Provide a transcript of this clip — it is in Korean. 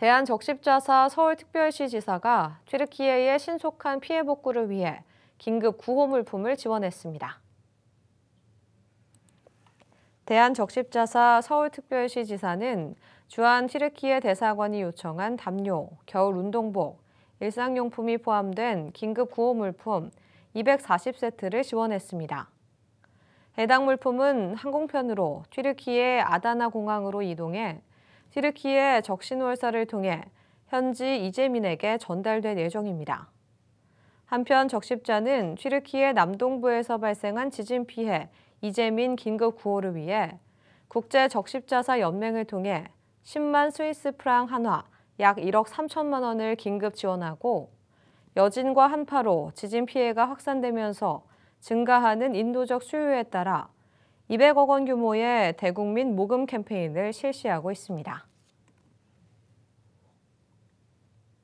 대한적십자사 서울특별시지사가 튀르키예의 신속한 피해 복구를 위해 긴급 구호 물품을 지원했습니다. 대한적십자사 서울특별시지사는 주한 튀르키예 대사관이 요청한 담요, 겨울 운동복, 일상용품이 포함된 긴급 구호 물품 240세트를 지원했습니다. 해당 물품은 항공편으로 튀르키예 아다나 공항으로 이동해 튀르키의 적신월사를 통해 현지 이재민에게 전달될 예정입니다. 한편 적십자는 튀르키예 남동부에서 발생한 지진 피해 이재민 긴급 구호를 위해 국제 적십자사 연맹을 통해 10만 스위스 프랑 한화 약 1억 3천만 원을 긴급 지원하고 여진과 한파로 지진 피해가 확산되면서 증가하는 인도적 수요에 따라 200억 원 규모의 대국민 모금 캠페인을 실시하고 있습니다.